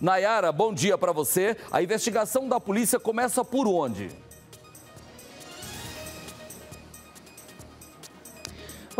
Nayara, bom dia para você. A investigação da polícia começa por onde?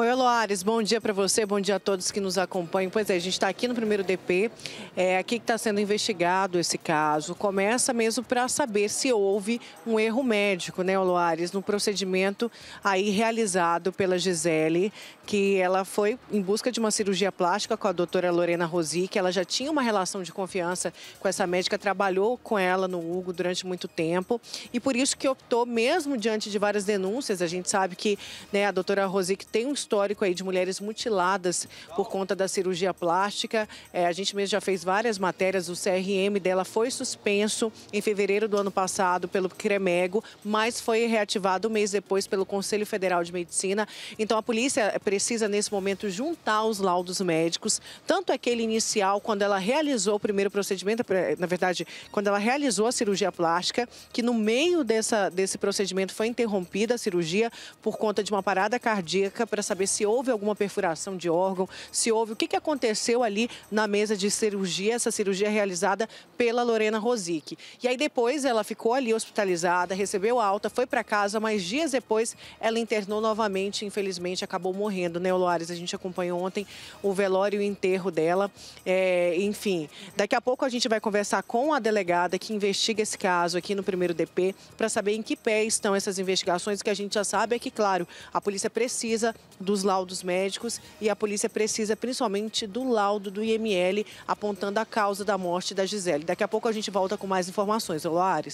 Oi, Loares, bom dia para você, bom dia a todos que nos acompanham. Pois é, a gente está aqui no primeiro DP, é aqui que está sendo investigado esse caso. Começa mesmo para saber se houve um erro médico, né, Loares, no procedimento aí realizado pela Gisele, que ela foi em busca de uma cirurgia plástica com a doutora Lorena Rosi, que ela já tinha uma relação de confiança com essa médica, trabalhou com ela no Hugo durante muito tempo e por isso que optou, mesmo diante de várias denúncias, a gente sabe que né, a doutora Rosi que tem um histórico aí de mulheres mutiladas por conta da cirurgia plástica. É, a gente mesmo já fez várias matérias, o CRM dela foi suspenso em fevereiro do ano passado pelo CREMEGO, mas foi reativado um mês depois pelo Conselho Federal de Medicina. Então a polícia precisa, nesse momento, juntar os laudos médicos, tanto aquele inicial, quando ela realizou o primeiro procedimento, eh, na verdade, quando ela realizou a cirurgia plástica, que no meio dessa, desse procedimento foi interrompida a cirurgia por conta de uma parada cardíaca para saber se houve alguma perfuração de órgão, se houve o que, que aconteceu ali na mesa de cirurgia, essa cirurgia realizada pela Lorena Rosic. E aí depois ela ficou ali hospitalizada, recebeu alta, foi para casa, mas dias depois ela internou novamente, infelizmente acabou morrendo, né, Loares? A gente acompanhou ontem o velório e o enterro dela. É, enfim, daqui a pouco a gente vai conversar com a delegada que investiga esse caso aqui no primeiro DP para saber em que pé estão essas investigações. O que a gente já sabe é que, claro, a polícia precisa dos laudos médicos e a polícia precisa principalmente do laudo do IML apontando a causa da morte da Gisele. Daqui a pouco a gente volta com mais informações. Olá, Ares.